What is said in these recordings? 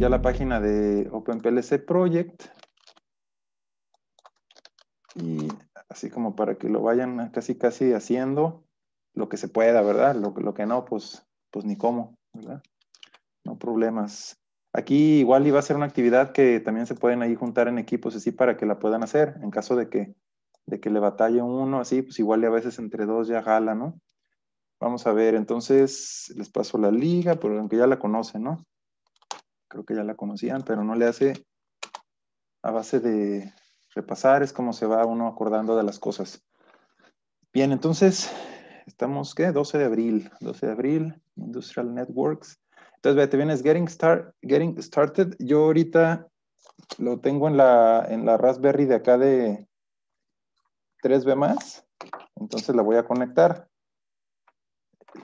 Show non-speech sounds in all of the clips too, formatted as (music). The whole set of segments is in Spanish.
ya la página de OpenPLC Project. Y así como para que lo vayan casi casi haciendo lo que se pueda, ¿verdad? Lo, lo que no, pues, pues ni cómo, ¿verdad? No problemas. Aquí igual iba a ser una actividad que también se pueden ahí juntar en equipos así para que la puedan hacer. En caso de que, de que le batalle uno así, pues igual a veces entre dos ya jala, ¿no? Vamos a ver, entonces les paso la liga, pero aunque ya la conocen, ¿no? creo que ya la conocían, pero no le hace a base de repasar, es como se va uno acordando de las cosas. Bien, entonces, estamos, ¿qué? 12 de abril, 12 de abril, Industrial Networks. Entonces, te vienes Getting, start, Getting Started. Yo ahorita lo tengo en la, en la Raspberry de acá de 3B más, entonces la voy a conectar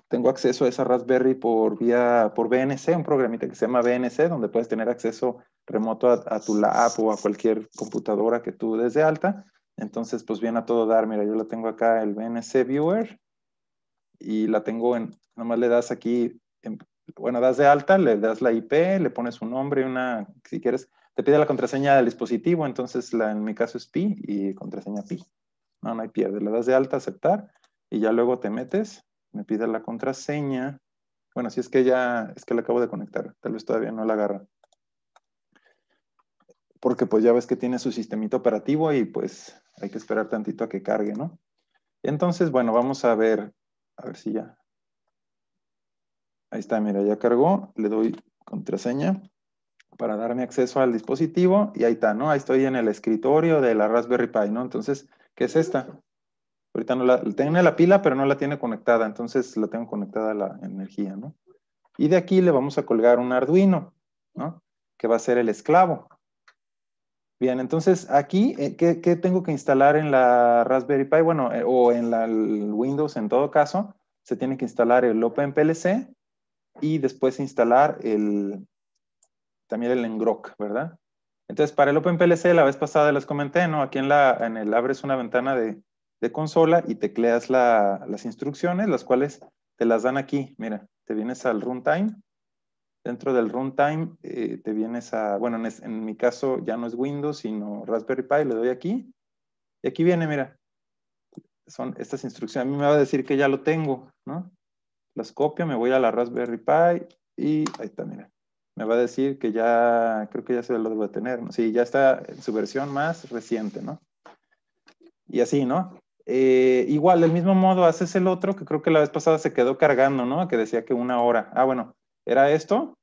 tengo acceso a esa Raspberry por vía, por BNC, un programita que se llama VNC, donde puedes tener acceso remoto a, tu app o a cualquier computadora que tú des de alta. Entonces, pues viene a todo dar. Mira, yo la tengo acá, el VNC Viewer, y la tengo en, nomás le das aquí, bueno, das de alta, le das la IP, le pones un nombre, una, si quieres, te pide la contraseña del dispositivo, entonces la, en mi caso es pi y contraseña pi. No, no hay pierde. Le das de alta, aceptar, y ya luego te metes me pide la contraseña. Bueno, si es que ya, es que la acabo de conectar, tal vez todavía no la agarra. Porque pues ya ves que tiene su sistemito operativo y pues hay que esperar tantito a que cargue, ¿no? Entonces, bueno, vamos a ver, a ver si ya. Ahí está, mira, ya cargó, le doy contraseña para darme acceso al dispositivo y ahí está, ¿no? Ahí estoy en el escritorio de la Raspberry Pi, ¿no? Entonces, ¿qué es esta? Ahorita no la, tiene la pila, pero no la tiene conectada, entonces la tengo conectada a la energía, ¿no? Y de aquí le vamos a colgar un Arduino, ¿no? Que va a ser el esclavo. Bien, entonces aquí, eh, ¿qué, tengo que instalar en la Raspberry Pi? Bueno, eh, o en la Windows en todo caso, se tiene que instalar el OpenPLC y después instalar el, también el Ngrok, ¿verdad? Entonces, para el OpenPLC, la vez pasada les comenté, ¿no? Aquí en la, en el abres una ventana de, de consola y tecleas la, las instrucciones, las cuales te las dan aquí. Mira, te vienes al runtime. Dentro del runtime eh, te vienes a, bueno, en, mi caso ya no es Windows, sino Raspberry Pi, le doy aquí. Y aquí viene, mira, son estas instrucciones. A mí me va a decir que ya lo tengo, ¿no? Las copio, me voy a la Raspberry Pi y ahí está, mira. Me va a decir que ya, creo que ya se lo debo tener, ¿no? Sí, ya está en su versión más reciente, ¿no? Y así, ¿no? Eh, igual, del mismo modo, haces el otro que creo que la vez pasada se quedó cargando, ¿no? Que decía que una hora. Ah, bueno, era esto.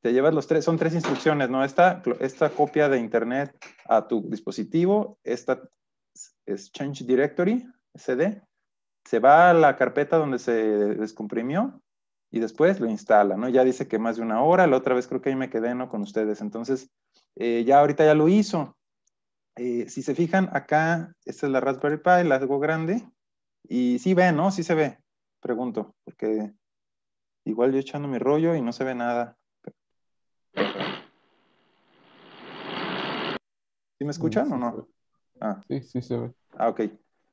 Te llevas los tres, son tres instrucciones, ¿no? Esta, esta copia de internet a tu dispositivo, esta es Directory, CD, se va a la carpeta donde se descomprimió y después lo instala, ¿no? Ya dice que más de una hora, la otra vez creo que ahí me quedé, ¿no? Con ustedes. Entonces, eh, ya ahorita ya lo hizo. Eh, si se fijan, acá, esta es la Raspberry Pi, la hago grande. Y sí ve, ¿no? Sí se ve, pregunto, porque igual yo echando mi rollo y no se ve nada. ¿Sí me escuchan mm, o no? Ah. Sí, sí se ve. Ah, ok.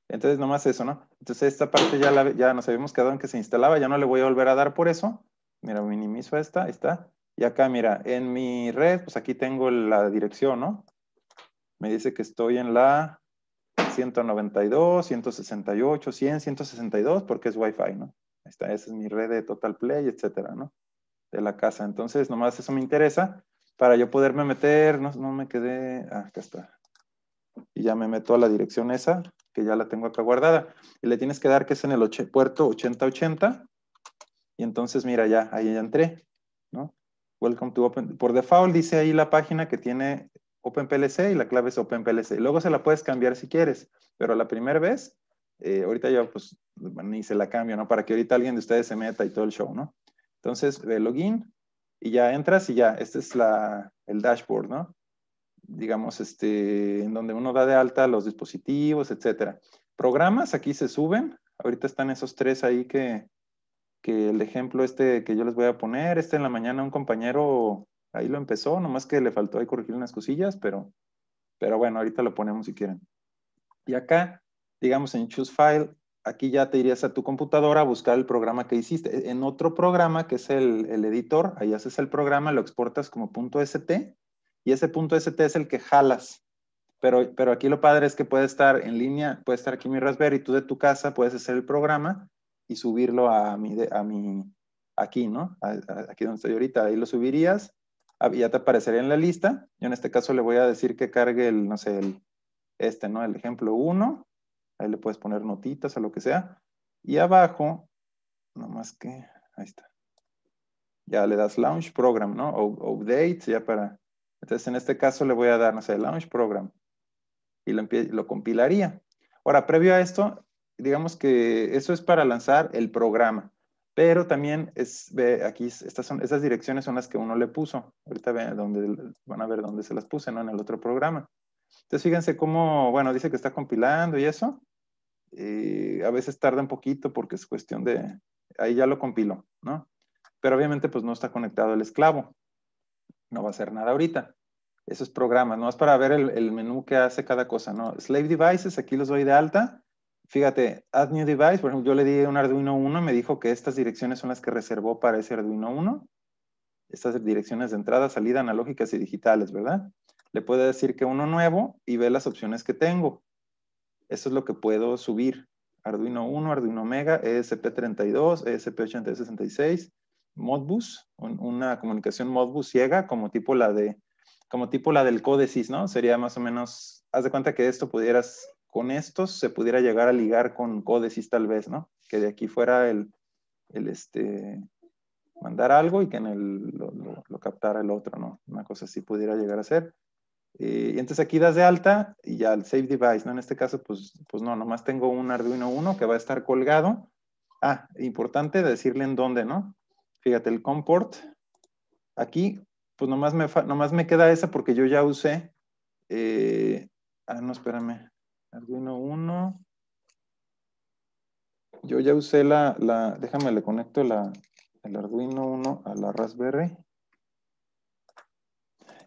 Entonces, nomás eso, ¿no? Entonces, esta parte ya, ya nos habíamos quedado en que se instalaba, ya no le voy a volver a dar por eso. Mira, minimizo esta, ahí está. Y acá, mira, en mi red, pues aquí tengo la dirección, ¿no? me dice que estoy en la 192, 168, 100, 162, porque es Wi-Fi, ¿no? Ahí esa es mi red de Total Play, etcétera, ¿no? De la casa. Entonces, nomás eso me interesa para yo poderme meter, no, no me quedé, ah, acá está. Y ya me meto a la dirección esa, que ya la tengo acá guardada. Y le tienes que dar que es en el puerto 8080. Y entonces, mira, ya, ahí ya entré, ¿no? Welcome to Open. Por default dice ahí la página que tiene OpenPLC y la clave es OpenPLC. Luego se la puedes cambiar si quieres, pero la primera vez, eh, ahorita yo pues ni se la cambio, ¿no? Para que ahorita alguien de ustedes se meta y todo el show, ¿no? Entonces, de eh, login y ya entras y ya, este es la, el dashboard, ¿no? Digamos, este, en donde uno da de alta los dispositivos, etcétera. Programas, aquí se suben. Ahorita están esos tres ahí que, que el ejemplo este que yo les voy a poner, este en la mañana un compañero ahí lo empezó, nomás que le faltó ahí corregir unas cosillas, pero, pero bueno, ahorita lo ponemos si quieren. Y acá, digamos en Choose File, aquí ya te irías a tu computadora a buscar el programa que hiciste. E, en otro programa, que es el, el editor, ahí haces el programa, lo exportas como .st, y ese .st es el que jalas. Pero, pero aquí lo padre es que puede estar en línea, puede estar aquí mi Raspberry, tú de tu casa puedes hacer el programa y subirlo a mi, a mi aquí, ¿no? aquí donde estoy ahorita, ahí lo subirías Ah, ya te aparecería en la lista. Yo en este caso le voy a decir que cargue el, no sé, el, este, ¿no? El ejemplo 1. Ahí le puedes poner notitas o lo que sea. Y abajo, nomás que, ahí está. Ya le das Launch Program, ¿no? O update, ya para... Entonces, en este caso le voy a dar, no sé, Launch Program. Y lo compilaría. Ahora, previo a esto, digamos que eso es para lanzar el programa. Pero también es, ve, aquí estas son, esas direcciones son las que uno le puso. Ahorita van a ver dónde se las puse, ¿no? En el otro programa. Entonces fíjense cómo, bueno, dice que está compilando y eso. a veces tarda un poquito porque es cuestión de, ahí ya lo compilo ¿no? Pero obviamente pues no está conectado el esclavo. No va a hacer nada ahorita. Esos programas, no es para ver el, el menú que hace cada cosa, ¿no? Slave devices, aquí los doy de alta fíjate, Add New Device, por ejemplo, yo le di un Arduino 1 me dijo que estas direcciones son las que reservó para ese Arduino 1. Estas direcciones de entrada, salida, analógicas y digitales, ¿verdad? Le puede decir que uno nuevo y ve las opciones que tengo. Eso es lo que puedo subir. Arduino 1, Arduino Mega, ESP32, ESP8266, Modbus, una comunicación Modbus ciega como tipo la de como tipo la del códices, ¿no? Sería más o menos, haz de cuenta que esto pudieras con estos se pudiera llegar a ligar con códices tal vez, ¿no? Que de aquí fuera el, el este, mandar algo y que en el, lo, captara el otro, ¿no? Una cosa así pudiera llegar a ser. Eh, y entonces aquí das de alta y ya el save device, ¿no? En este caso, pues, pues no, nomás tengo un Arduino 1 que va a estar colgado. Ah, importante decirle en dónde, ¿no? Fíjate, el comport, aquí, pues nomás me, nomás me queda esa porque yo ya usé, eh, ah, no, espérame, Arduino 1. Yo ya usé la, la déjame le conecto la, el Arduino 1 a la Raspberry.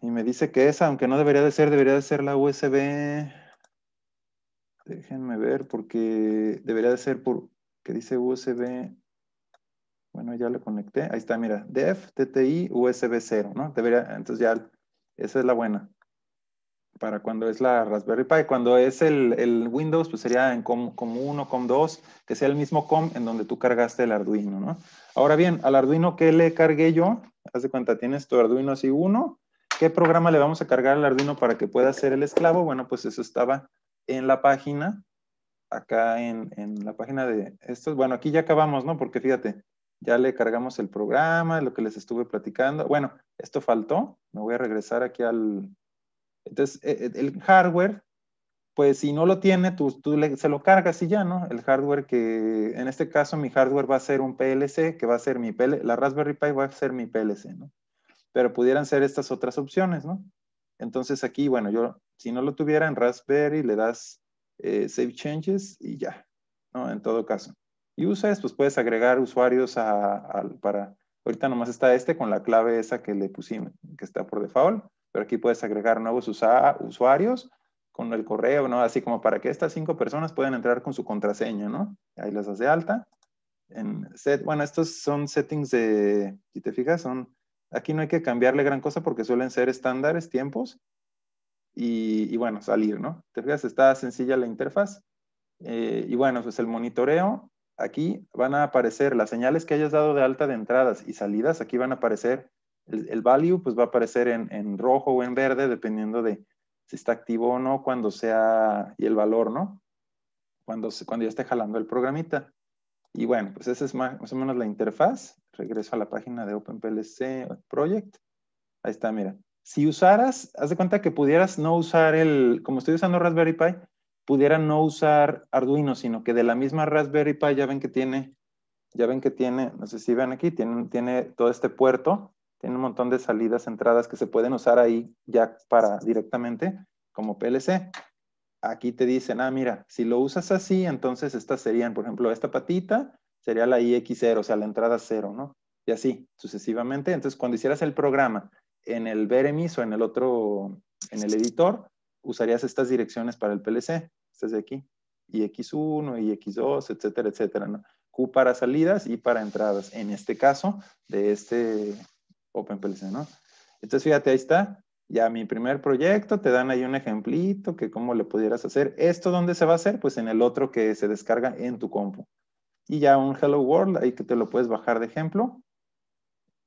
Y me dice que esa, aunque no debería de ser, debería de ser la USB. Déjenme ver, porque debería de ser por, que dice USB. Bueno, ya le conecté. Ahí está, mira, def, TTI, USB 0, ¿no? Debería, entonces ya, esa es la buena para cuando es la Raspberry Pi. Cuando es el, el Windows, pues sería en COM, 1, COM 2, que sea el mismo COM en donde tú cargaste el Arduino, ¿no? Ahora bien, al Arduino que le cargué yo, haz de cuenta, tienes tu Arduino así uno ¿qué programa le vamos a cargar al Arduino para que pueda ser el esclavo? Bueno, pues eso estaba en la página, acá en, en la página de estos. Bueno, aquí ya acabamos, ¿no? Porque fíjate, ya le cargamos el programa, lo que les estuve platicando. Bueno, esto faltó. Me voy a regresar aquí al, entonces, e, e, el hardware, pues si no lo tiene, tú, tú se lo cargas y ya, ¿no? El hardware que, en este caso, mi hardware va a ser un PLC, que va a ser mi PLC, la Raspberry Pi va a ser mi PLC, ¿no? Pero pudieran ser estas otras opciones, ¿no? Entonces aquí, bueno, yo, si no lo tuviera en Raspberry, le das eh, Save Changes y ya, ¿no? En todo caso. Y usas, pues puedes agregar usuarios para, ahorita nomás está este con la clave esa que le pusimos, que está por default pero aquí puedes agregar nuevos usuarios con el correo, ¿no? Así como para que estas cinco personas puedan entrar con su contraseña, ¿no? Ahí las hace de alta. En set, bueno, estos son settings de, si te fijas, son, aquí no hay que cambiarle gran cosa porque suelen ser estándares, tiempos, y, bueno, salir, ¿no? Te fijas, está sencilla la interfaz. Eh, y bueno, es pues el monitoreo, aquí van a aparecer las señales que hayas dado de alta de entradas y salidas, aquí van a aparecer el, value pues va a aparecer en, rojo o en verde dependiendo de si está activo o no cuando sea, y el valor, ¿no? Cuando, cuando ya esté jalando el programita. Y bueno, pues esa es más, o menos la interfaz. Regreso a la página de OpenPLC Project. Ahí está, mira. Si usaras, haz de cuenta que pudieras no usar el, como estoy usando Raspberry Pi, pudiera no usar Arduino, sino que de la misma Raspberry Pi ya ven que tiene, ya ven que tiene, no sé si ven aquí, tiene, tiene todo este puerto tiene un montón de salidas, entradas que se pueden usar ahí ya para directamente como PLC. Aquí te dicen, ah, mira, si lo usas así, entonces estas serían, por ejemplo, esta patita sería la IX0, o sea, la entrada 0, ¿no? Y así, sucesivamente. Entonces, cuando hicieras el programa en el Veremis o en el otro, en el editor, usarías estas direcciones para el PLC, estas de aquí, IX1, IX2, etcétera, etcétera, ¿no? Q para salidas y para entradas. En este caso, de este, OpenPLC, ¿no? Entonces, fíjate, ahí está. Ya mi primer proyecto, te dan ahí un ejemplito que cómo le pudieras hacer. ¿Esto dónde se va a hacer? Pues en el otro que se descarga en tu compu. Y ya un Hello World, ahí que te lo puedes bajar de ejemplo.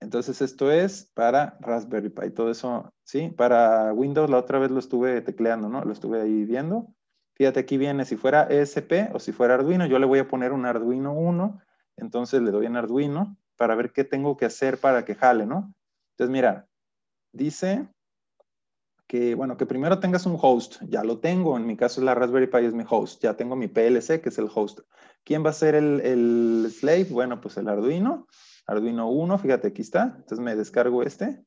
Entonces, esto es para Raspberry Pi, todo eso, ¿sí? Para Windows, la otra vez lo estuve tecleando, ¿no? Lo estuve ahí viendo. Fíjate, aquí viene, si fuera ESP o si fuera Arduino, yo le voy a poner un Arduino 1, entonces le doy en Arduino para ver qué tengo que hacer para que jale, ¿no? Entonces, mira, dice que, bueno, que primero tengas un host. Ya lo tengo. En mi caso, la Raspberry Pi es mi host. Ya tengo mi PLC, que es el host. ¿Quién va a ser el, slave? Bueno, pues el Arduino. Arduino 1, fíjate, aquí está. Entonces me descargo este.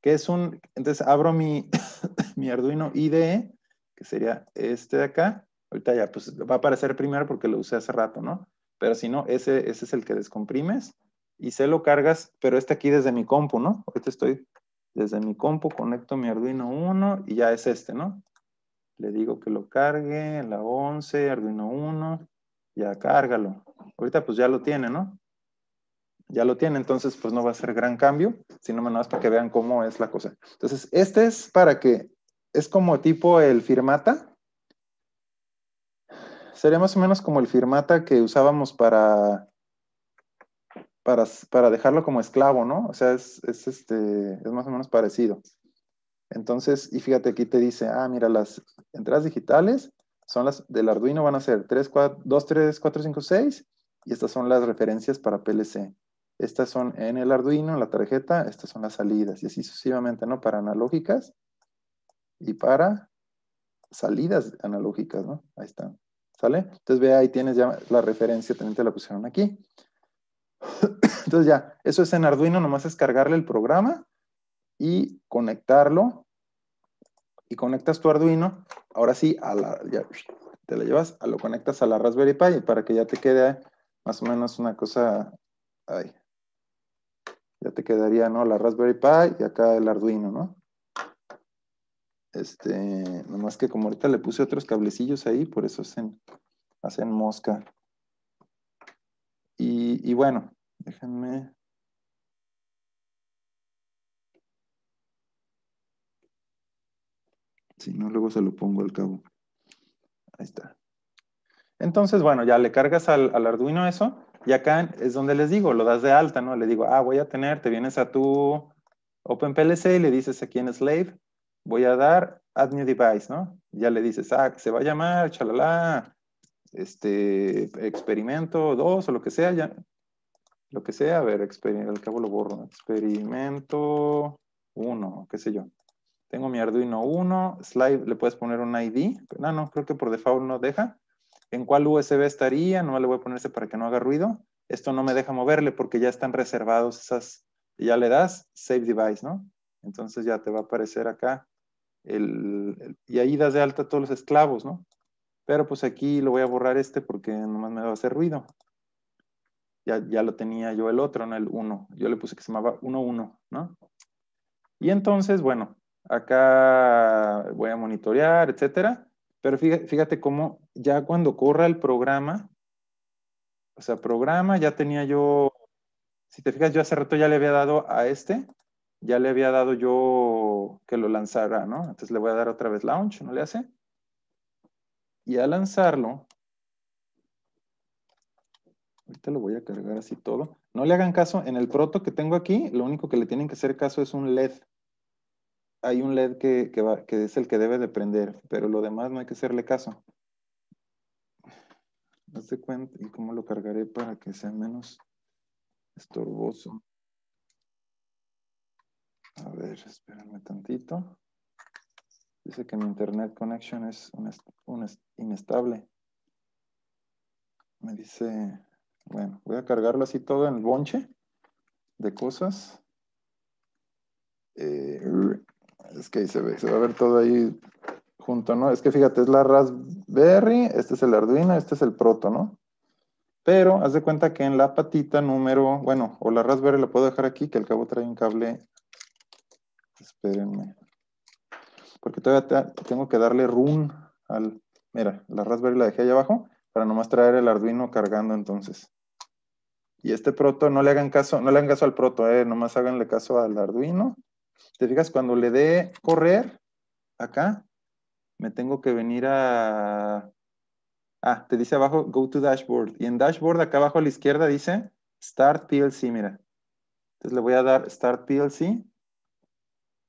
Que es un, entonces abro mi, (coughs) mi Arduino IDE, que sería este de acá. Ahorita ya, pues va a aparecer primero porque lo usé hace rato, ¿no? pero si no, ese, ese es el que descomprimes y se lo cargas, pero este aquí desde mi compu, ¿no? Ahorita este estoy desde mi compu, conecto mi Arduino 1 y ya es este, ¿no? Le digo que lo cargue, la 11, Arduino 1, ya cárgalo. Ahorita pues ya lo tiene, ¿no? Ya lo tiene, entonces pues no va a ser gran cambio, sino más para que vean cómo es la cosa. Entonces, este es para que, es como tipo el firmata, Sería más o menos como el firmata que usábamos para, para, dejarlo como esclavo, ¿no? O sea, es, este, es más o menos parecido. Entonces, y fíjate, aquí te dice, ah, mira, las entradas digitales son las del Arduino, van a ser 3, 2, 3, 4, 5, 6, y estas son las referencias para PLC. Estas son en el Arduino, en la tarjeta, estas son las salidas, y así sucesivamente, ¿no? Para analógicas y para salidas analógicas, ¿no? Ahí están. Entonces ve ahí tienes ya la referencia, también te la pusieron aquí. (coughs) Entonces ya, eso es en Arduino, nomás es cargarle el programa y conectarlo. Y conectas tu Arduino, ahora sí, a la, ya, te la llevas, lo conectas a la Raspberry Pi para que ya te quede más o menos una cosa, ahí. ya te quedaría, ¿no? La Raspberry Pi y acá el Arduino, ¿no? Este, nomás que como ahorita le puse otros cablecillos ahí, por eso hacen, hacen mosca. Y, y bueno, déjenme. Si no, luego se lo pongo al cabo. Ahí está. Entonces, bueno, ya le cargas al, al Arduino eso. Y acá es donde les digo, lo das de alta, ¿no? Le digo, ah, voy a tener, te vienes a tu OpenPLC y le dices aquí en Slave, voy a dar add new device, ¿no? Ya le dices, ah, se va a llamar, chalala, este, experimento 2 o lo que sea, ya, lo que sea, a ver, al cabo lo borro, experimento 1, qué sé yo. Tengo mi Arduino 1, slide, le puedes poner un ID, no, no, creo que por default no deja. ¿En cuál USB estaría? No le voy a ponerse para que no haga ruido. Esto no me deja moverle porque ya están reservados esas, ya le das Save Device, ¿no? Entonces ya te va a aparecer acá y ahí das de alta todos los esclavos, ¿no? Pero pues aquí lo voy a borrar este porque nomás me va a hacer ruido. Ya, ya lo tenía yo el otro, ¿no? El 1. Yo le puse que se llamaba 1-1, ¿no? Y entonces, bueno, acá voy a monitorear, etcétera. Pero fíjate, fíjate cómo ya cuando corra el programa, o sea, programa, ya tenía yo, si te fijas, yo hace rato ya le había dado a este, ya le había dado yo que lo lanzara, ¿no? Entonces le voy a dar otra vez launch, ¿no le hace? Y al lanzarlo, ahorita lo voy a cargar así todo. No le hagan caso, en el proto que tengo aquí, lo único que le tienen que hacer caso es un LED. Hay un LED que, que es el que debe de prender, pero lo demás no hay que hacerle caso. No se cuenta, ¿y cómo lo cargaré para que sea menos estorboso? A ver, espérame tantito. Dice que mi internet connection es un, inestable. Me dice, bueno, voy a cargarlo así todo en el bonche de cosas. Eh, es que ahí se ve, se va a ver todo ahí junto, ¿no? Es que fíjate, es la Raspberry, este es el Arduino, este es el Proto, ¿no? Pero haz de cuenta que en la patita número, bueno, o la Raspberry la puedo dejar aquí, que al cabo trae un cable Espérenme. Porque todavía tengo que darle run al... Mira, la Raspberry la dejé ahí abajo para nomás traer el Arduino cargando entonces. Y este proto, no le hagan caso, no le hagan caso al proto, eh, nomás háganle caso al Arduino. Te fijas, cuando le dé correr, acá, me tengo que venir a... Ah, te dice abajo, go to dashboard. Y en dashboard, acá abajo a la izquierda, dice start PLC, mira. Entonces le voy a dar start PLC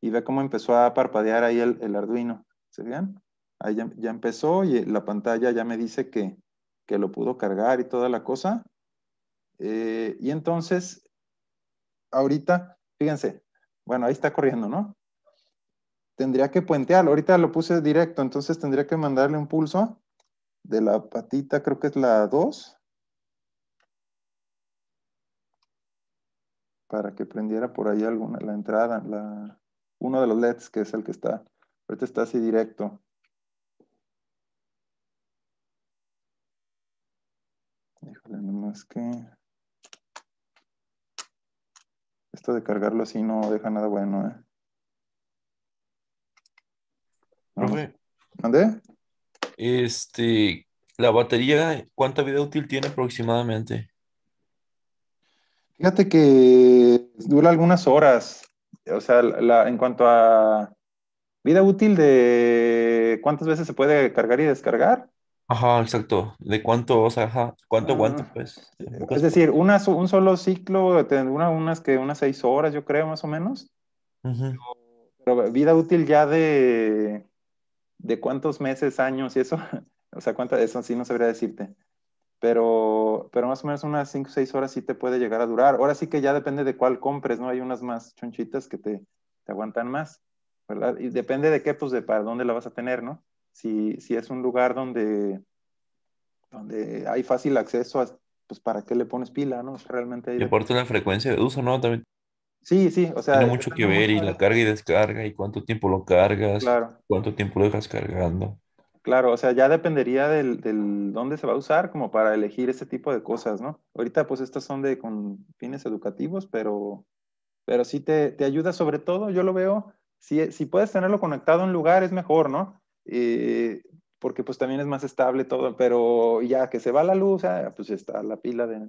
y ve cómo empezó a parpadear ahí el, Arduino. ¿Se vean? Ahí ya, empezó y eh, la pantalla ya me dice que, lo pudo cargar y toda la cosa. Eh, y entonces, ahorita, fíjense, bueno, ahí está corriendo, ¿no? Tendría que puentearlo. Ahorita lo puse directo, entonces tendría que mandarle un pulso de la patita, creo que es la 2. Para que prendiera por ahí alguna, la entrada, la, uno de los LEDs, que es el que está, ahorita está así directo. Híjole, nomás que... Esto de cargarlo así no deja nada bueno, ¿eh? Profe. ande. Este, la batería, ¿cuánta vida útil tiene aproximadamente? Fíjate que dura algunas horas, o sea, la, en cuanto a vida útil de cuántas veces se puede cargar y descargar. Ajá, exacto. ¿De cuánto, o sea, ajá, cuánto ah, aguanta, pues? Es decir, un solo ciclo, una, unas que unas seis horas, yo creo, más o menos. Pero vida útil ya de, de cuántos meses, años y eso. (laughs) O sea, cuántas, eso sí no sabría decirte pero, pero más o menos unas 5 o 6 horas sí te puede llegar a durar. Ahora sí que ya depende de cuál compres, ¿no? Hay unas más chonchitas que te, aguantan más, ¿verdad? Y depende de qué, pues de para dónde la vas a tener, ¿no? Si, si es un lugar donde, donde hay fácil acceso, pues para qué le pones pila, ¿no? realmente hay... Y aparte la frecuencia de uso, ¿no? También Sí, sí, o sea. Tiene mucho que ver y la carga y descarga y cuánto tiempo lo cargas, cuánto tiempo lo dejas cargando claro, o sea, ya dependería del, del, dónde se va a usar como para elegir ese tipo de cosas, ¿no? Ahorita pues estas son de con fines educativos, pero, pero sí te, te ayuda sobre todo, yo lo veo, si, si puedes tenerlo conectado en un lugar es mejor, ¿no? Eh, porque pues también es más estable todo, pero ya que se va la luz, ah, pues está la pila de,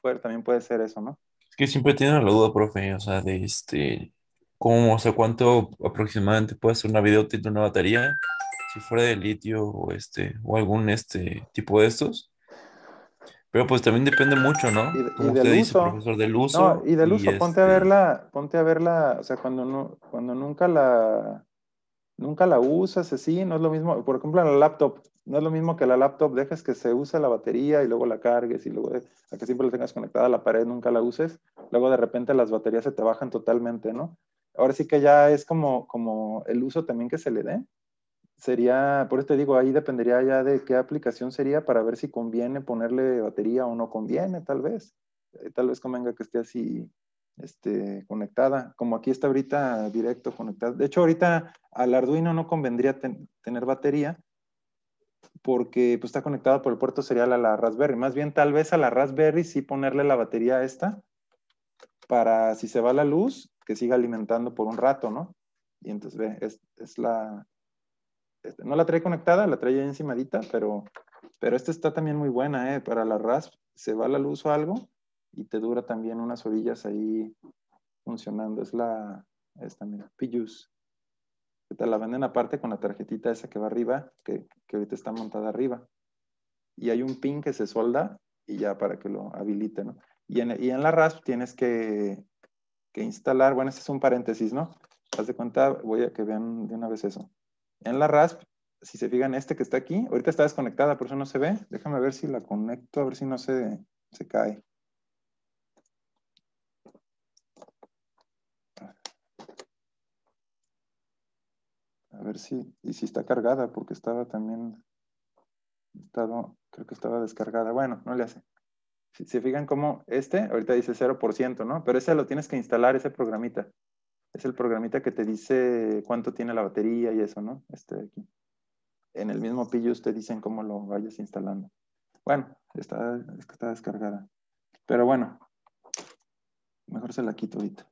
fuera, también puede ser eso, ¿no? Es que siempre tiene la duda, profe, o sea, de este, ¿cómo, o sea, cuánto aproximadamente puede ser una videotita una batería? si fuera de litio o este o algún este tipo de estos. Pero pues también depende mucho, ¿no? Y, Como dice, profesor, del uso. y del uso, ponte a este verla, ponte a verla, o sea, cuando no, cuando nunca la nunca la usas así, no es lo mismo, por ejemplo, en la laptop, no es lo mismo que la laptop dejes que se use la batería y luego la cargues y luego a que siempre la tengas conectada a la pared, nunca la uses, luego de repente las baterías se te bajan totalmente, ¿no? Ahora sí que ya es como, como el uso también que se le dé sería, por eso te digo, ahí dependería ya de qué aplicación sería para ver si conviene ponerle batería o no conviene, tal vez. Eh, tal vez convenga que esté así este, conectada, como aquí está ahorita directo conectada. De hecho, ahorita al Arduino no convendría tener batería porque pues, está conectada por el puerto serial a la Raspberry. Más bien, tal vez a la Raspberry sí ponerle la batería a esta para si se va la luz, que siga alimentando por un rato, ¿no? Y entonces, ve, es, es la, este, no la trae conectada, la trae encimadita, pero, pero esta está también muy buena, ¿eh? Para la RASP se va la luz o algo y te dura también unas orillas ahí funcionando. Es la, esta, mira, Pijus. te la venden aparte con la tarjetita esa que va arriba, que, que ahorita está montada arriba. Y hay un pin que se solda y ya para que lo habilite, ¿no? Y en, la RASP tienes que, que instalar, bueno, este es un paréntesis, ¿no? Haz de cuenta, voy a que vean de una vez eso en la RASP, si se fijan, este que está aquí, ahorita está desconectada, por eso no se ve. Déjame ver si la conecto, a ver si no se, se cae. A ver si, y si está cargada, porque estaba también, estado creo que estaba descargada. Bueno, no le hace. Si se fijan como este, ahorita dice 0%, ¿no? Pero ese lo tienes que instalar, ese programita es el programita que te dice cuánto tiene la batería y eso, ¿no? Este aquí. En el mismo pillo te dicen cómo lo vayas instalando. Bueno, está, está descargada. Pero bueno, mejor se la quito ahorita.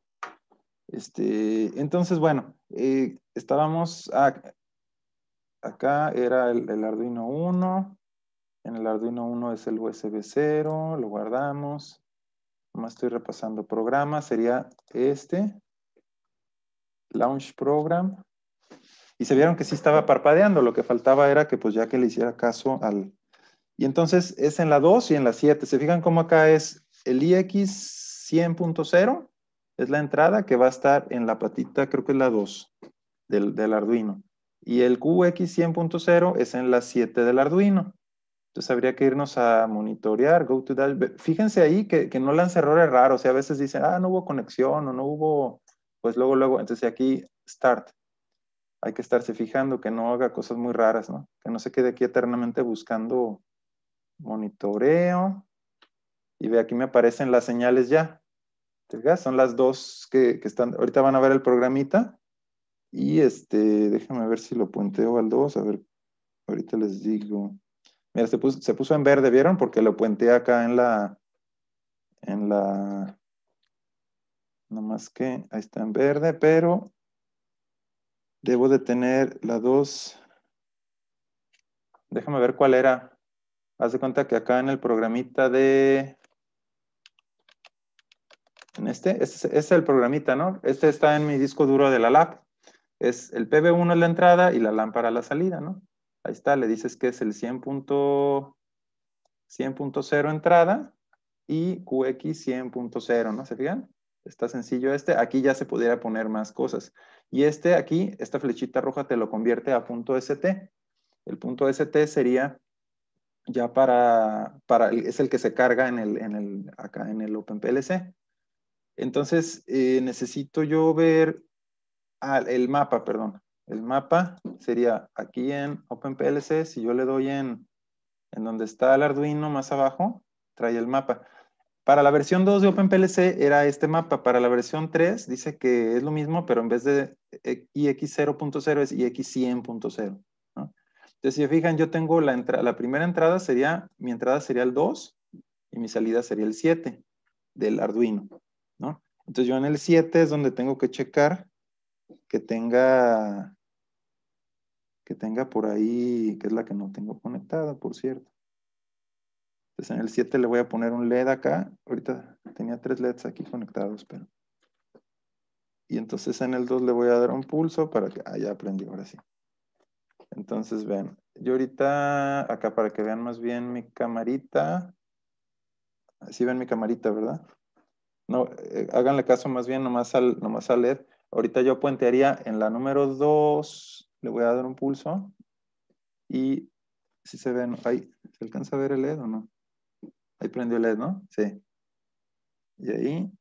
Este, entonces, bueno, eh, estábamos acá, era el, Arduino 1. En el Arduino 1 es el USB 0, lo guardamos. Nomás estoy repasando programa, sería este. Launch Program. Y se vieron que sí estaba parpadeando, lo que faltaba era que pues ya que le hiciera caso al... Y entonces es en la 2 y en la 7. ¿Se fijan cómo acá es el IX 100.0? Es la entrada que va a estar en la patita, creo que es la 2 del, Arduino. Y el QX 100.0 es en la 7 del Arduino. Entonces habría que irnos a monitorear, go Fíjense ahí que, no lanza errores raros. sea, a veces dicen, ah, no hubo conexión o no hubo pues luego, luego, entonces aquí, start. Hay que estarse fijando que no haga cosas muy raras, ¿no? Que no se quede aquí eternamente buscando monitoreo. Y ve, aquí me aparecen las señales ya. Son las dos que, están. Ahorita van a ver el programita. Y este, déjame ver si lo puenteo al 2. A ver, ahorita les digo. Mira, se puso, en verde, ¿vieron? Porque lo puenteé acá en la, en la no más que ahí está en verde, pero debo de tener la 2. Déjame ver cuál era. Haz de cuenta que acá en el programita de... En este, este, es el programita, ¿no? Este está en mi disco duro de la LAP. Es el PB1 la entrada y la lámpara la salida, ¿no? Ahí está, le dices que es el 100.0 entrada y QX 100.0, ¿no? ¿Se fijan? está sencillo este, aquí ya se pudiera poner más cosas. Y este aquí, esta flechita roja te lo convierte a punto ST. El punto ST sería ya para, para es el que se carga en el, en el, acá en el OpenPLC. Entonces, eh, necesito yo ver ah, el mapa, perdón. El mapa sería aquí en OpenPLC, si yo le doy en, en donde está el Arduino más abajo, trae el mapa. Para la versión 2 de OpenPLC era este mapa, para la versión 3 dice que es lo mismo, pero en vez de eh, IX0.0 es IX100.0. Entonces, si se fijan, yo tengo la, la primera entrada sería, mi entrada sería el 2 y mi salida sería el 7 del Arduino. ¿no? Entonces yo en el 7 es donde tengo que checar que tenga, que tenga por ahí, que es la que no tengo conectada, por cierto. Entonces pues, en el 7 le voy a poner un LED acá. Ahorita tenía tres LEDs aquí conectados, pero... Y entonces en el 2 le voy a dar un pulso para que... Ah, ya aprendí, ahora sí. Entonces ven. yo ahorita acá para que vean más bien mi camarita. Así ven mi camarita, ¿verdad? No, eh, háganle caso más bien nomás al, nomás al LED. Ahorita yo puentearía en la número 2, le voy a dar un pulso. Y si se ven, ahí, ¿se alcanza a ver el LED o no? Ahí prendió el LED, ¿no? Sí. Y ahí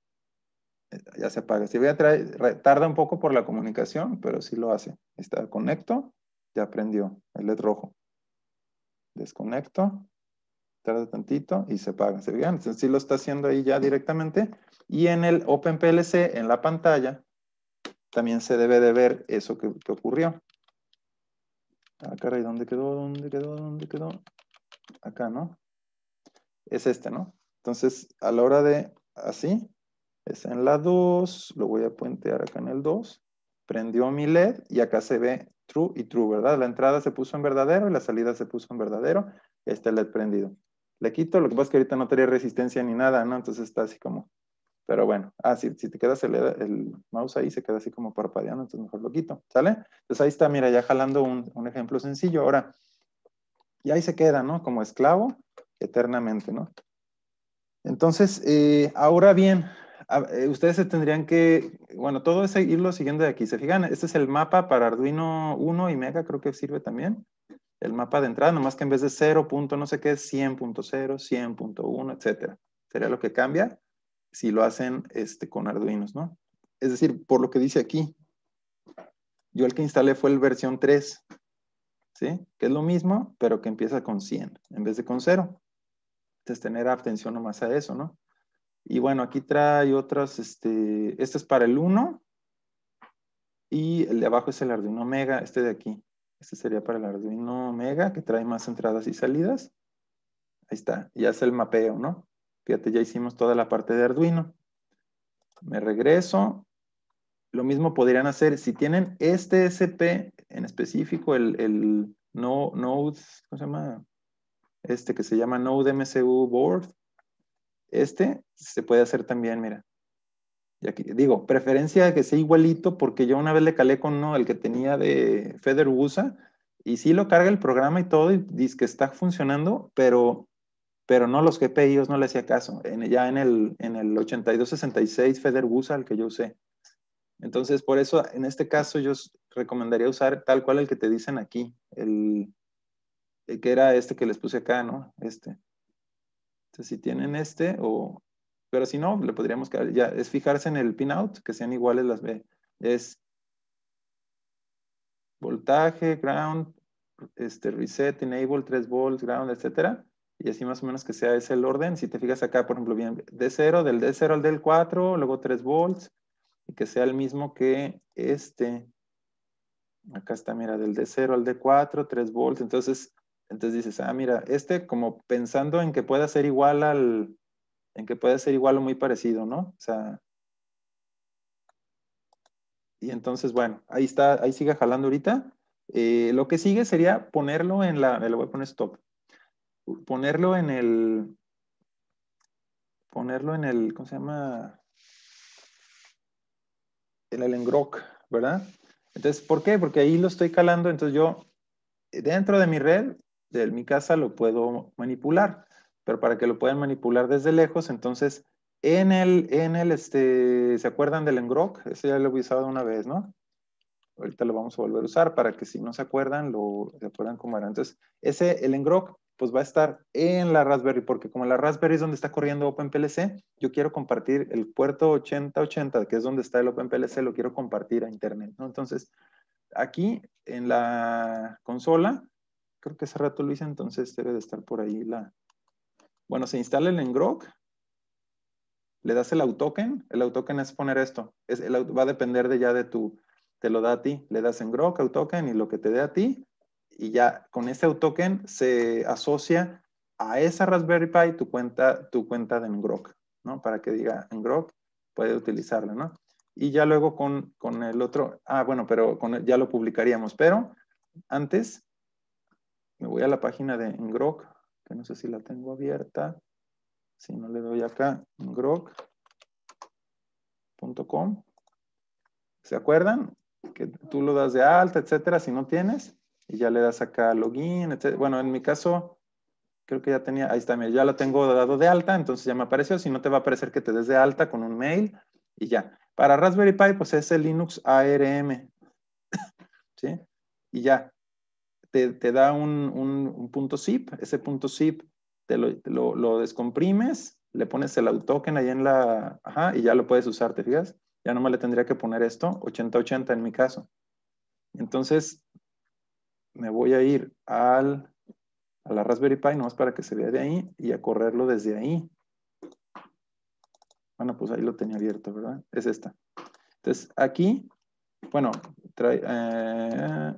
eh, ya se apaga. Si voy a traer, tarda un poco por la comunicación, pero sí lo hace. Está, conecto, ya prendió el LED rojo. Desconecto, tarda tantito y se apaga. ¿Se Entonces sí lo está haciendo ahí ya directamente. Y en el OpenPLC, en la pantalla, también se debe de ver eso que, ocurrió. Acá, ah, ¿dónde quedó? ¿Dónde quedó? ¿Dónde quedó? Acá, ¿no? es este, ¿no? Entonces, a la hora de así, es en la 2, lo voy a puentear acá en el 2, prendió mi LED y acá se ve true y true, ¿verdad? La entrada se puso en verdadero y la salida se puso en verdadero, este LED prendido. Le quito, lo que pasa es que ahorita no tenía resistencia ni nada, ¿no? Entonces está así como, pero bueno, ah, si, te quedas el, mouse ahí, se queda así como parpadeando, entonces mejor lo quito, ¿sale? Entonces ahí está, mira, ya jalando un ejemplo sencillo. Ahora, y ahí se queda, ¿no? Como esclavo, eternamente, ¿no? Entonces, eh, ahora bien, eh, ustedes se tendrían que, bueno, todo es irlo siguiendo de aquí. Se fijan, este es el mapa para Arduino 1 y Mega, creo que sirve también. El mapa de entrada, nomás que en vez de 0. no sé qué, 100.0, 100.1, etcétera. Sería lo que cambia si lo hacen este, con Arduinos, ¿no? Es decir, por lo que dice aquí, yo el que instalé fue el versión 3, ¿sí? Que es lo mismo, pero que empieza con 100 en vez de con 0. Entonces, pues, tener atención nomás a eso, ¿no? Y bueno, aquí trae otras, este, es para el 1 y el de abajo es el Arduino Mega, este de aquí. Este sería para el Arduino Mega, que trae más entradas y salidas. Ahí está, ya es el mapeo, ¿no? Fíjate, ya hicimos toda la parte de Arduino. Me regreso. Lo mismo podrían hacer, si tienen este SP en específico, el, el no, Node, ¿cómo se llama? este que se llama NodeMCU Board. Este se puede hacer también, mira. Y aquí digo, preferencia que sea igualito, porque yo una vez le calé con el que tenía de Feder usa y sí lo carga el programa y todo, y dice que está funcionando, pero, pero no los GPIOs, no le hacía caso. En, ya en el, en el 8266 Feder USA, el que yo usé. Entonces, por eso, en este caso, yo recomendaría usar tal cual el que te dicen aquí, el eh, que era este que les puse acá, ¿no? Este. Entonces, si tienen este, o, pero si no, le podríamos quedar, ya, es fijarse en el pinout, que sean iguales las B. Es voltaje, ground, este, reset, enable, 3 volts, ground, etc. Y así más o menos que sea ese el orden. Si te fijas acá, por ejemplo, bien D0, del D0 al D4, luego 3 volts, y que sea el mismo que este. Acá está, mira, del D0 al D4, 3 volts. Entonces, entonces dices, ah, mira, este como pensando en que pueda ser igual al, en que pueda ser igual o muy parecido, ¿no? O sea, y entonces, bueno, ahí está, ahí sigue jalando ahorita. Eh, lo que sigue sería ponerlo en la, me lo voy a poner stop, ponerlo en el, ponerlo en el, ¿cómo se llama? En el alengrok, ¿verdad? Entonces, ¿por qué? Porque ahí lo estoy calando, entonces yo, dentro de mi red, de mi casa lo puedo manipular, pero para que lo puedan manipular desde lejos, entonces en el, en el, este, ¿se acuerdan del engrok? Ese ya lo he usado una vez, ¿no? Ahorita lo vamos a volver a usar para que si no se acuerdan, lo se acuerdan Entonces, ese, el engrok, pues va a estar en la Raspberry, porque como la Raspberry es donde está corriendo OpenPLC, yo quiero compartir el puerto 8080, que es donde está el OpenPLC, lo quiero compartir a Internet, ¿no? Entonces, aquí en la consola, creo que ese rato lo hice, entonces debe de estar por ahí la... Bueno, se instala el Grok, le das el autoken, el autoken es poner esto, es el, va a depender de ya de tu, te lo da a ti, le das en Grok, autoken y lo que te dé a ti, y ya con ese autoken se asocia a esa Raspberry Pi tu cuenta, tu cuenta de Ngrok, ¿no? Para que diga Ngrok, puede utilizarla, ¿no? Y ya luego con, con el otro, ah, bueno, pero ya lo publicaríamos, pero antes me voy a la página de ngrok, que no sé si la tengo abierta. Si no le doy acá, ngrok.com, ¿Se acuerdan? Que tú lo das de alta, etcétera, si no tienes. Y ya le das acá login, etcétera. Bueno, en mi caso, creo que ya tenía, ahí está, ya lo tengo dado de alta, entonces ya me apareció. Si no, te va a aparecer que te des de alta con un mail y ya. Para Raspberry Pi, pues es el Linux ARM. (coughs) ¿Sí? Y ya, te, da un, punto zip, ese punto zip te lo, descomprimes, le pones el autoken ahí en la, ajá, y ya lo puedes usar, ¿te fijas? Ya me le tendría que poner esto, 8080 en mi caso. Entonces, me voy a ir al, a la Raspberry Pi, nomás para que se vea de ahí, y a correrlo desde ahí. Bueno, pues ahí lo tenía abierto, ¿verdad? Es esta. Entonces, aquí, bueno, trae, eh,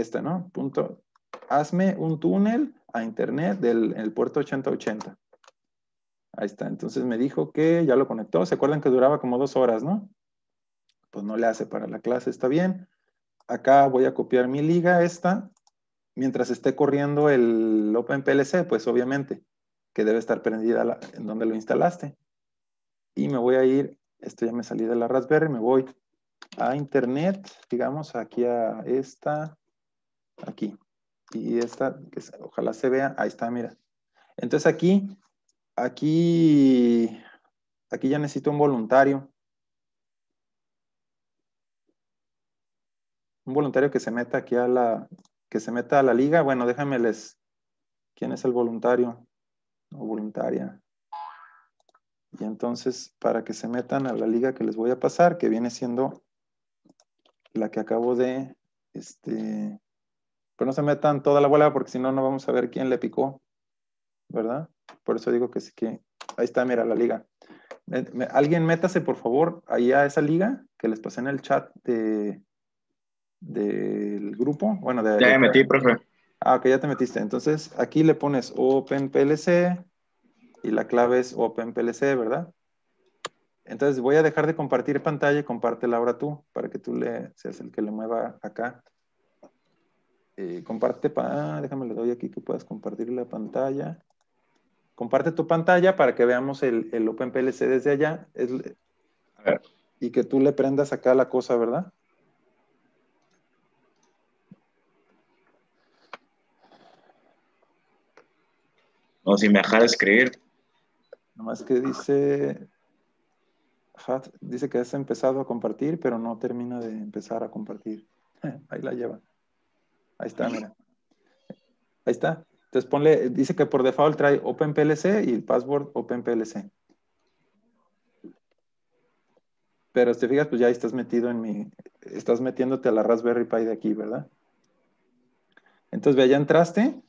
esta, ¿no? Punto. Hazme un túnel a internet del el puerto 8080. Ahí está. Entonces me dijo que ya lo conectó. ¿Se acuerdan que duraba como dos horas, no? Pues no le hace para la clase, está bien. Acá voy a copiar mi liga esta. Mientras esté corriendo el OpenPLC, pues obviamente, que debe estar prendida en donde lo instalaste. Y me voy a ir, esto ya me salí de la Raspberry, me voy a internet, digamos, aquí a esta, Aquí. Y esta, que ojalá se vea, ahí está, mira. Entonces aquí, aquí, aquí ya necesito un voluntario. Un voluntario que se meta aquí a la, que se meta a la liga. Bueno, déjenme les, ¿quién es el voluntario o voluntaria? Y entonces, para que se metan a la liga que les voy a pasar, que viene siendo la que acabo de, este, pero no se metan toda la bola porque si no, no vamos a ver quién le picó, ¿verdad? Por eso digo que sí que... Ahí está, mira, la liga. Alguien métase, por favor, ahí a esa liga que les pasé en el chat de, del grupo. Bueno, de, ya me metí, profe. Ah, ok, ya te metiste. Entonces, aquí le pones Open PLC y la clave es Open PLC, ¿verdad? Entonces, voy a dejar de compartir pantalla y compártela ahora tú para que tú le, seas el que le mueva acá. Eh, comparte, ah, déjame le doy aquí que puedas compartir la pantalla. Comparte tu pantalla para que veamos el, el OpenPLC desde allá. y que tú le prendas acá la cosa, ¿verdad? No, si me de escribir. Nomás que dice, dice que has empezado a compartir, pero no termina de empezar a compartir. (laughs) Ahí la lleva. Ahí está, mira. Ahí está. Entonces ponle, dice que por default trae OpenPLC y el password OpenPLC. Pero si te fijas, pues ya estás metido en mi, estás metiéndote a la Raspberry Pi de aquí, ¿verdad? Entonces, ve, ya entraste,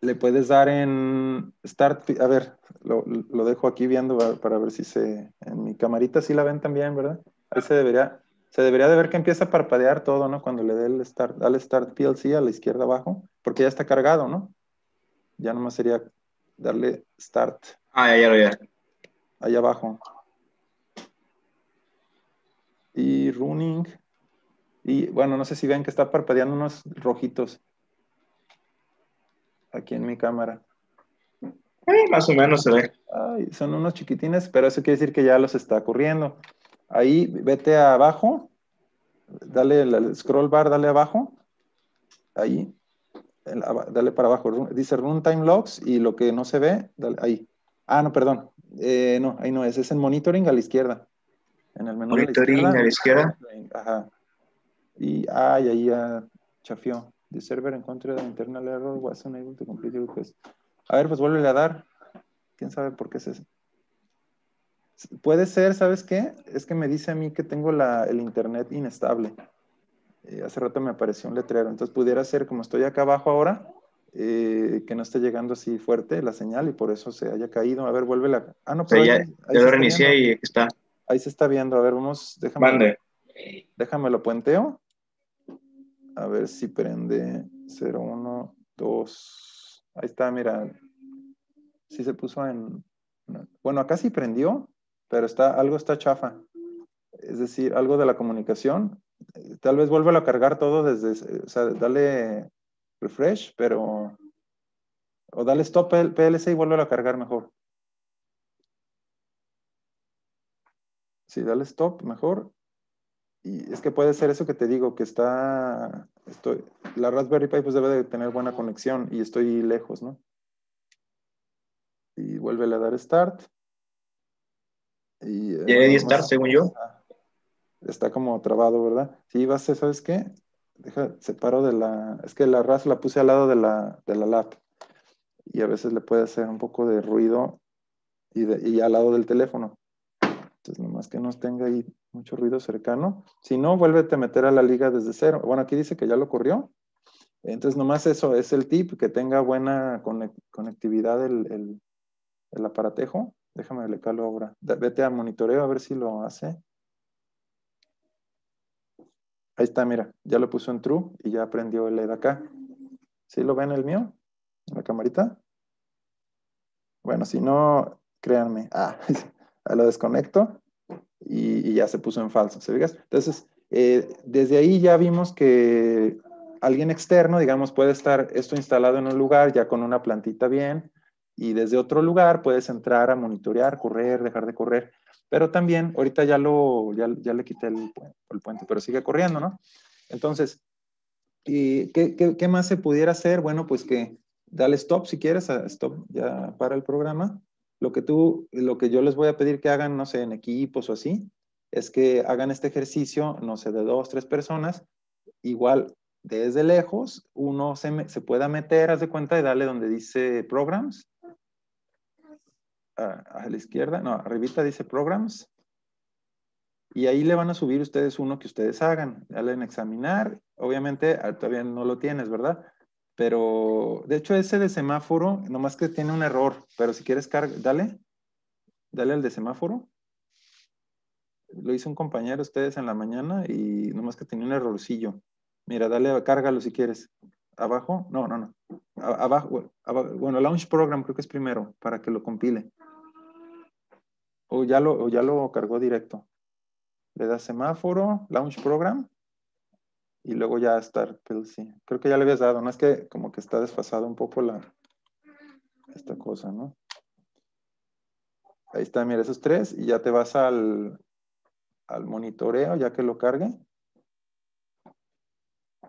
le puedes dar en Start, a ver, lo, dejo aquí viendo para, para ver si se, en mi camarita sí la ven también, ¿verdad? Ahí se debería, se debería de ver que empieza a parpadear todo, ¿no? Cuando le dé el start, al start PLC a la izquierda abajo, porque ya está cargado, ¿no? Ya nomás sería darle start. Ah, ya lo ya. Allá abajo. Y running. Y bueno, no sé si ven que está parpadeando unos rojitos. Aquí en mi cámara. Eh, más o menos se ve. son unos chiquitines, pero eso quiere decir que ya los está corriendo. Ahí vete abajo, dale el scroll bar, dale abajo, ahí, dale para abajo, dice runtime logs y lo que no se ve, dale, ahí. Ah, no, perdón, eh, no, ahí no es, es en monitoring a la izquierda. En el menú monitoring a la izquierda. Ajá. Y, ay, ahí ya chafió. The server encontró internal error was unable to complete request. A ver, pues vuelve a dar. ¿Quién sabe por qué es ese. Puede ser, ¿sabes qué? Es que me dice a mí que tengo la, el internet inestable. Eh, hace rato me apareció un letrero, entonces pudiera ser, como estoy acá abajo ahora, eh, que no esté llegando así fuerte la señal y por eso se haya caído. A ver, vuelve la... Ah, no, pero... y está. Ahí se está viendo, a ver, vamos, déjame... Mande. Déjame lo puenteo. A ver si prende 0, Ahí está, mira. Sí se puso en... Bueno, acá sí prendió, pero está, algo está chafa. Es decir, algo de la comunicación. Tal vez vuelva a cargar todo desde, o sea, dale refresh, pero... O dale stop PLC y vuelve a cargar mejor. Sí, dale stop mejor. Y es que puede ser eso que te digo, que está... Estoy, la Raspberry Pi pues, debe de tener buena conexión y estoy lejos, ¿no? Y vuelve a dar start. Y, eh, estar, según yo. Está como trabado, ¿verdad? Sí, vas a, ¿sabes qué? Deja, separo de la... Es que la RAS la puse al lado de la, de la lap. Y a veces le puede hacer un poco de ruido y, al lado del teléfono. Entonces, nomás que no tenga ahí mucho ruido cercano. Si no, vuélvete a meter a la liga desde cero. Bueno, aquí dice que ya lo corrió. Entonces, nomás eso es el tip, que tenga buena conectividad el aparatejo Déjame le calo ahora. Vete a monitoreo a ver si lo hace. Ahí está, mira. Ya lo puso en true y ya aprendió el LED acá. ¿Sí lo ven el mío? ¿En la camarita? Bueno, si no, créanme. (laughs) Ah, lo desconecto y, ya se puso en falso. Entonces, eh, desde ahí ya vimos que alguien externo, digamos, puede estar esto instalado en un lugar ya con una plantita bien y desde otro lugar puedes entrar a monitorear, correr, dejar de correr, pero también, ahorita ya, lo, ya, le quité el, puente, pero sigue corriendo, ¿no? Entonces, ¿y qué, más se pudiera hacer? Bueno, pues que dale stop si quieres, stop ya para el programa. Lo que tú, lo que yo les voy a pedir que hagan, no sé, en equipos o así, es que hagan este ejercicio, no sé, de dos, tres personas, igual desde lejos, uno se, se pueda meter, haz de cuenta, y dale donde dice programs, a, la izquierda, no, arribita dice Programs. Y ahí le van a subir ustedes uno que ustedes hagan. Dale en examinar. Obviamente ah, todavía no lo tienes, ¿verdad? Pero de hecho ese de semáforo, nomás que tiene un error, pero si quieres, carga, dale. Dale al de semáforo. Lo hizo un compañero ustedes en la mañana y nomás que tenía un errorcillo. Mira, dale, cárgalo si quieres abajo, no, no, no, abajo, bueno, Launch Program creo que es primero para que lo compile. O ya lo, ya lo cargó directo. Le da semáforo, Launch Program y luego ya Start PLC. Creo que ya le habías dado, no es que como que está desfasado un poco la, esta cosa, ¿no? Ahí está, mira, esos tres y ya te vas al, al monitoreo ya que lo cargue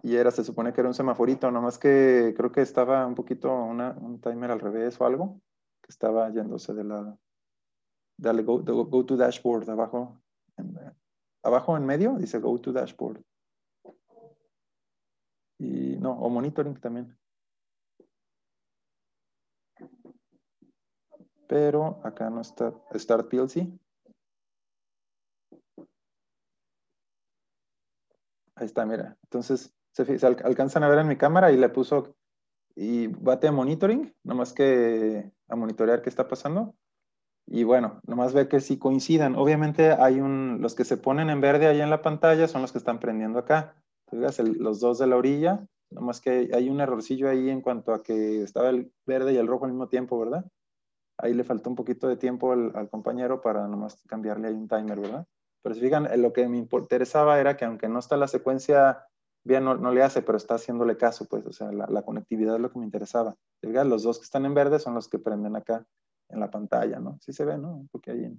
y era, se supone que era un semaforito, nomás que creo que estaba un poquito un timer al revés o algo, que estaba yéndose de la, dale go, to dashboard abajo, abajo en medio dice go to dashboard. Y no, o monitoring también. Pero acá no está, start PLC. Ahí está, mira. Entonces, se, alcanzan a ver en mi cámara y le puso y bate monitoring, nomás que a monitorear qué está pasando. Y bueno, nomás ve que si coincidan. Obviamente hay un, los que se ponen en verde ahí en la pantalla son los que están prendiendo acá. los dos de la orilla, nomás que hay un errorcillo ahí en cuanto a que estaba el verde y el rojo al mismo tiempo, ¿verdad? Ahí le faltó un poquito de tiempo al, al compañero para nomás cambiarle ahí un timer, ¿verdad? Pero si fijan, eh, lo que me interesaba era que aunque no está la secuencia bien no, le hace, pero está haciéndole caso, pues, o sea, la, conectividad es lo que me interesaba. ¿verdad? Los dos que están en verde son los que prenden acá en la pantalla, ¿no? Sí se ve, ¿no? Porque ahí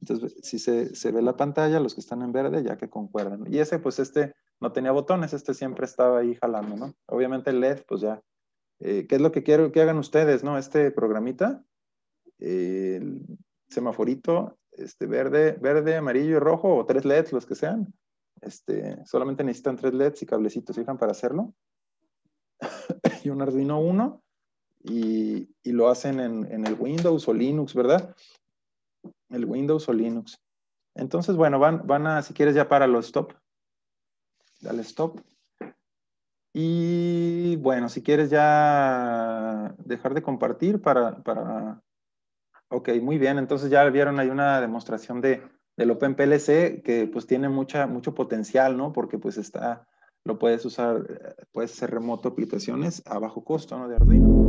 Entonces, si se, se, ve la pantalla, los que están en verde, ya que concuerdan. Y ese, pues este no tenía botones, este siempre estaba ahí jalando, ¿no? Obviamente el LED, pues ya. Eh, ¿Qué es lo que quiero que hagan ustedes, no? Este programita, el semaforito, este verde, verde, amarillo y rojo, o tres LEDs, los que sean, este, solamente necesitan tres LEDs y cablecitos, fijan, para hacerlo. (laughs) y un Arduino 1 y, lo hacen en, el Windows o Linux, ¿verdad? El Windows o Linux. Entonces, bueno, van, van a, si quieres ya para los stop. Dale stop. Y bueno, si quieres ya dejar de compartir para, para... Ok, muy bien. Entonces ya vieron, hay una demostración de, del PLC que pues tiene mucha, mucho potencial, ¿no? Porque pues está, lo puedes usar, eh, puedes hacer remoto aplicaciones a bajo costo, ¿no? De Arduino.